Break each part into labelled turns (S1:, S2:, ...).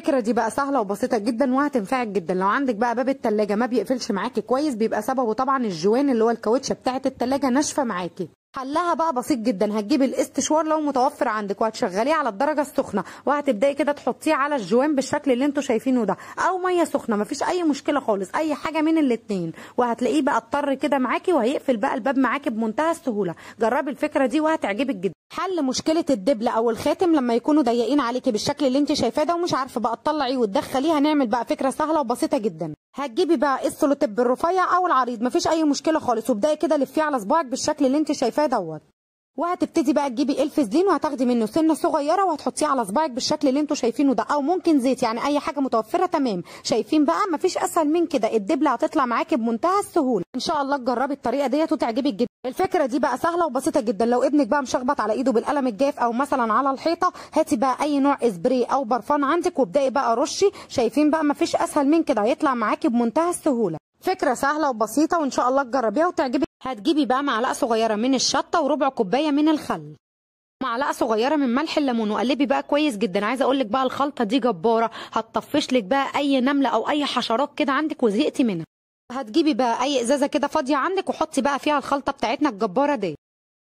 S1: الفكره دي بقى سهله وبسيطه جدا وهتنفعك جدا لو عندك بقى باب التلاجة ما بيقفلش معاكي كويس بيبقى سببه طبعا الجوان اللي هو الكاوتشه بتاعه التلاجة ناشفه معاكي حلها بقى بسيط جدا هتجيبي الاستشوار لو متوفر عندك وهتشغليه على الدرجه السخنه وهتبداي كده تحطيه على الجوان بالشكل اللي انتوا شايفينه ده او ميه سخنه مفيش اي مشكله خالص اي حاجه من الاتنين وهتلاقيه بقى اضطر كده معاكي وهيقفل بقى الباب معاكي بمنتهى السهوله جربي الفكره دي وهتعجبك جدا حل مشكله الدبل او الخاتم لما يكونوا ضيقين عليكي بالشكل اللي انت شايفاه ده ومش عارفه بقى تطلعي وتدخليه هنعمل بقى فكره سهله وبسيطه جدا هتجيبي بقى السلوتيب الرفيع او العريض مفيش اي مشكله خالص وابداي كده لفيه على صباعك بالشكل اللي انت شايفاه دوت وهتبتدي بقى تجيبي الفازلين وهتاخدي منه سنه صغيره وهتحطيه على صباعك بالشكل اللي انتوا شايفينه ده او ممكن زيت يعني اي حاجه متوفره تمام شايفين بقى مفيش اسهل من كده الدبله هتطلع معاكي بمنتهى السهوله ان شاء الله تجربي الطريقه ديت وتعجبك جدا الفكره دي بقى سهله وبسيطه جدا لو ابنك بقى مشخبط على ايده بالقلم الجاف او مثلا على الحيطه هاتي بقى اي نوع اسبري او برفان عندك وابداي بقى رشي شايفين بقى مفيش اسهل من كده هيطلع معاكي بمنتهى السهوله فكره سهله وبسيطه وان شاء الله تجربيها وتعجبك هتجيبي بقى معلقه صغيره من الشطه وربع كوبايه من الخل معلقه صغيره من ملح الليمون وقلبي بقى كويس جدا عايزه اقول لك بقى الخلطه دي جباره هتطفش لك بقى اي نمله او اي حشرات كده عندك وزهقتي منها هتجيبي بقى اي ازازه كده فاضيه عندك وحطي بقى فيها الخلطه بتاعتنا الجباره دي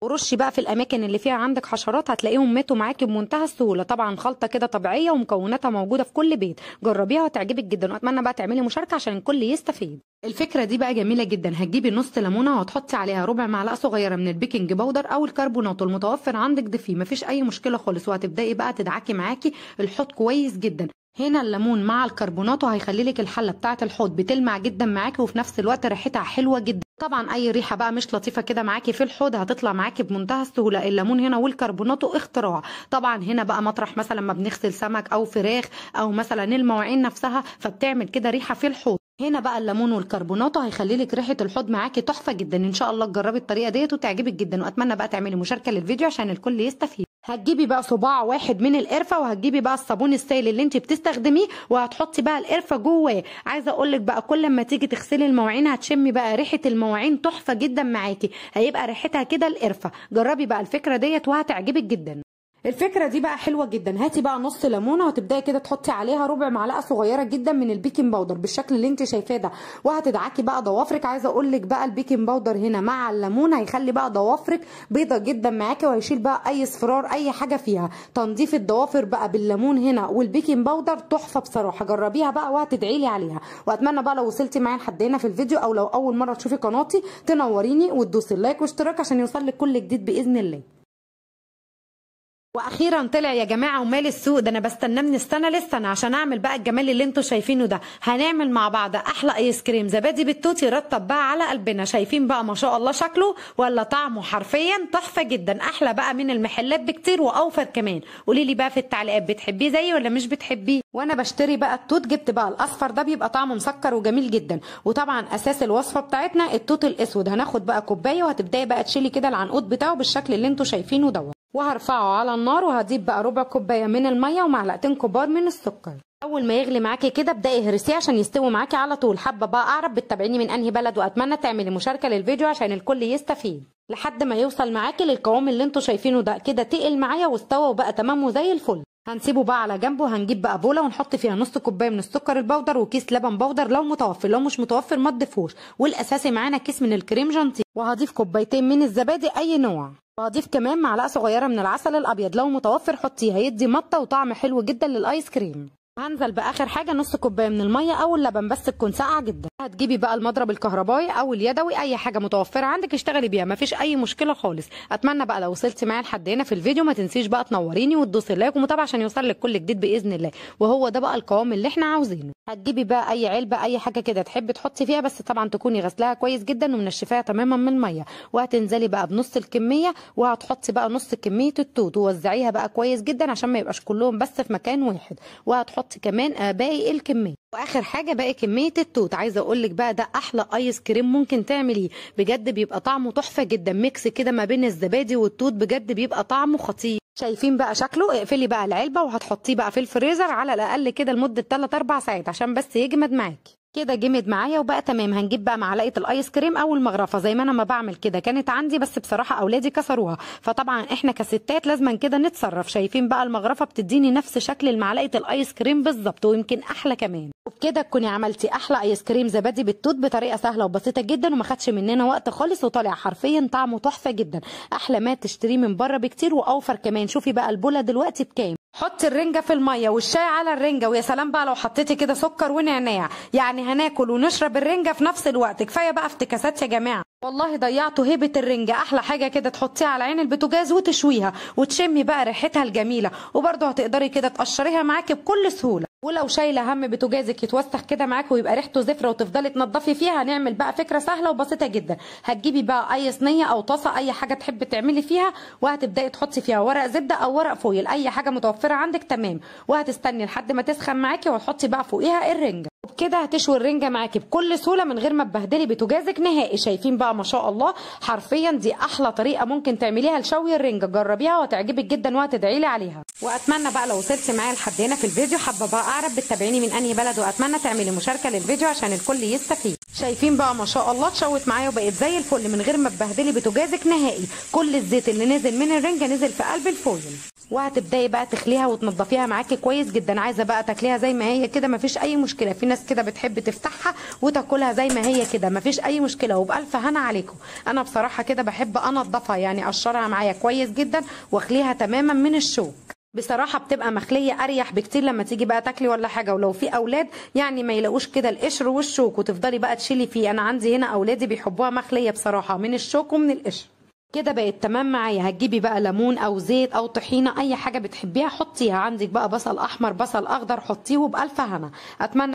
S1: ورشي بقى في الاماكن اللي فيها عندك حشرات هتلاقيهم ماتوا معاكي بمنتهى السهوله طبعا خلطه كده طبيعيه ومكوناتها موجوده في كل بيت جربيها وتعجبك جدا واتمنى بقى تعملي مشاركه عشان الكل يستفيد الفكره دي بقى جميله جدا هتجيبي نص ليمونه وهتحطي عليها ربع معلقه صغيره من البيكنج باودر او الكربونات المتوفر عندك فيه مفيش اي مشكله خالص وهتبداي بقى تدعكي معاكي الحوض كويس جدا هنا الليمون مع الكربوناتو وهيخلي لك الحله بتاعه الحوض بتلمع جدا معاكي وفي نفس الوقت ريحتها حلوه جدا طبعا اي ريحه بقى مش لطيفه كده معاكي في الحوض هتطلع معاكي بمنتهى السهوله الليمون هنا والكربوناتو اختراع طبعا هنا بقى مطرح مثلا ما بنغسل سمك او فراخ او مثلا المواعين نفسها فبتعمل كده ريحه في الحوض هنا بقى الليمون والكربوناتو هيخلي لك ريحه الحوض معاكي تحفه جدا ان شاء الله تجربي الطريقه ديت وتعجبك جدا واتمنى بقى تعملي مشاركه للفيديو عشان الكل يستفيد هتجيبي بقى صباع واحد من القرفه وهتجيبي بقى الصابون السائل اللي انت بتستخدميه وهتحطي بقى القرفه جواه عايزه اقول لك بقى كل ما تيجي تغسلي المواعين هتشمي بقى ريحه المواعين تحفه جدا معاكي هيبقى ريحتها كده القرفه جربي بقى الفكره ديت وهتعجبك جدا الفكره دي بقى حلوه جدا هاتي بقى نص ليمونه وتبداي كده تحطي عليها ربع معلقه صغيره جدا من البيكنج باودر بالشكل اللي انت شايفاه ده وهتدعكي بقى ضوافرك عايزه اقول لك بقى البيكنج باودر هنا مع الليمون هيخلي بقى ضوافرك بيضه جدا معاكي وهيشيل بقى اي اصفرار اي حاجه فيها تنظيف الضوافر بقى بالليمون هنا والبيكنج باودر تحفه بصراحه جربيها بقى وهتدعي لي عليها واتمنى بقى لو وصلتي معايا لحد هنا في الفيديو او لو اول مره تشوفي قناتي تنوريني وتدوسي اللايك واشتراك عشان يوصل لك كل جديد باذن الله واخيرا طلع يا جماعه ومال السوق ده انا بستناه من السنه للسنه عشان اعمل بقى الجمال اللي انتوا شايفينه ده هنعمل مع بعض احلى ايس كريم زبادي بالتوتي رتب بقى على قلبنا شايفين بقى ما شاء الله شكله ولا طعمه حرفيا تحفه جدا احلى بقى من المحلات بكتير واوفر كمان قولي لي بقى في التعليقات بتحبيه زيي ولا مش بتحبيه وانا بشتري بقى التوت جبت بقى الاصفر ده بيبقى طعمه مسكر وجميل جدا وطبعا اساس الوصفه بتاعتنا التوت الاسود هناخد بقى كوبايه وهتبداي بقى تشيلي كده العنقود بتاعه بالشكل اللي انتوا شايفينه ده وهرفعه على النار وهضيف بقى ربع كوبايه من الميه ومعلقتين كبار من السكر اول ما يغلي معاكي كده ابداي اهرسيه عشان يستوي معاكي على طول حابه بقى اعرف بتتابعيني من انهي بلد واتمنى تعملي مشاركه للفيديو عشان الكل يستفيد لحد ما يوصل معاكي للقوام اللي انتوا شايفينه ده كده تقل معايا واستوى وبقى تمام وزي الفل هنسيبه بقى على جنبه هنجيب بقى بوله ونحط فيها نص كوبايه من السكر البودر وكيس لبن بودر لو متوفر لو مش متوفر ما تضيفوش والاساسي معانا كيس من الكريم جانتي وهضيف كوبايتين من الزبادي اي نوع وهضيف كمان معلقه صغيره من العسل الابيض لو متوفر حطيه هيدي مطه وطعم حلو جدا للايس كريم هنزل باخر حاجه نص كوبايه من الميه او اللبن بس تكون ساقعه جدا هتجيبي بقى المضرب الكهربائي او اليدوي اي حاجه متوفره عندك اشتغلي بيها مفيش اي مشكله خالص اتمنى بقى لو وصلتي معايا لحد هنا في الفيديو ما تنسيش بقى تنوريني وتدوسي اللايك ومتابعه عشان يوصل لك كل جديد باذن الله وهو ده بقى القوام اللي احنا عاوزينه هتجيبي بقى اي علبه اي حاجه كده تحبي تحطي فيها بس طبعا تكوني غسلاها كويس جدا ومنشفاها تماما من الميه وهتنزلي بقى بنص الكميه وهتحطي بقى نص كميه التوت ووزعيها بقى كويس جدا عشان ما يبقاش كلهم بس في مكان واحد وهتحطي احط كمان آه، باقي الكميه واخر حاجه باقي كميه التوت عايزه اقول لك بقى ده احلى ايس كريم ممكن تعمليه بجد بيبقى طعمه تحفه جدا ميكس كده ما بين الزبادي والتوت بجد بيبقى طعمه خطير شايفين بقى شكله اقفلي بقى العلبه وهتحطيه بقى في الفريزر على الاقل كده لمده 3 4 ساعات عشان بس يجمد معاكي كده جمد معايا وبقى تمام هنجيب بقى معلقه الايس كريم او المغرفه زي ما انا ما بعمل كده كانت عندي بس بصراحه اولادي كسروها فطبعا احنا كستات لازم كده نتصرف شايفين بقى المغرفه بتديني نفس شكل معلقه الايس كريم بالظبط ويمكن احلى كمان وبكده تكوني عملتي احلى ايس كريم زبادي بالتوت بطريقه سهله وبسيطه جدا وما خدش مننا وقت خالص وطالع حرفيا طعمه تحفه جدا احلى ما تشتريه من بره بكتير واوفر كمان شوفي بقى البوله دلوقتي بكام حط الرنجه في الميه والشاي على الرنجه ويا سلام بقى لو حطيتي كده سكر ونعناع يعني هناكل ونشرب الرنجه في نفس الوقت كفايه بقى افتكاسات يا جماعه والله ضيعتوا هيبه الرنجه احلى حاجه كده تحطيها على عين البوتاجاز وتشويها وتشمي بقى ريحتها الجميله وبرده هتقدري كده تقشريها معاكي بكل سهوله ولو شايله هم بتجازك يتوسخ كده معاك ويبقى ريحته زفره وتفضلي تنضفي فيها هنعمل بقى فكره سهله وبسيطه جدا هتجيبي بقى اي صينيه او طاسه اي حاجه تحبي تعملي فيها وهتبداي تحطي فيها ورق زبده او ورق فويل اي حاجه متوفره عندك تمام وهتستني لحد ما تسخن معاكي وهتحطي بقى فوقيها الرنجه كده هتشوي الرنجه معاكي بكل سهوله من غير ما تبهدلي بتجازك نهائي شايفين بقى ما شاء الله حرفيا دي احلى طريقه ممكن تعمليها لشوي الرنجه جربيها وهتعجبك جدا وهتدعي لي عليها واتمنى بقى لو وصلتي معايا لحد هنا في الفيديو حابه بقى اعرف بتتابعيني من انهي بلد واتمنى تعملي مشاركه للفيديو عشان الكل يستفيد شايفين بقى ما شاء الله اتشوت معايا وبقت زي الفل من غير ما تبهدلي بتجازك نهائي كل الزيت اللي نزل من الرنجه نزل في قلب الفويل وهتبداي بقى تخليها وتنضفيها معاكي كويس جدا عايزه بقى تاكليها زي ما هي كده مفيش اي مشكله في ناس كده بتحب تفتحها وتاكلها زي ما هي كده مفيش اي مشكله وبالف هنا عليكم انا بصراحه كده بحب انضفها يعني اقشرها معايا كويس جدا واخليها تماما من الشوك بصراحة بتبقى مخلية أريح بكتير لما تيجي بقى تاكلي ولا حاجة ولو في أولاد يعني ما يلاقوش كده القشر والشوك وتفضلي بقى تشيلي فيه أنا عندي هنا أولادي بيحبوها مخلية بصراحة من الشوك ومن القشر كده بقت تمام معايا هتجيبي بقى ليمون او زيت او طحينه اي حاجه بتحبيها حطيها عندك بقى بصل احمر بصل اخضر حطيه وبالف هنا اتمنى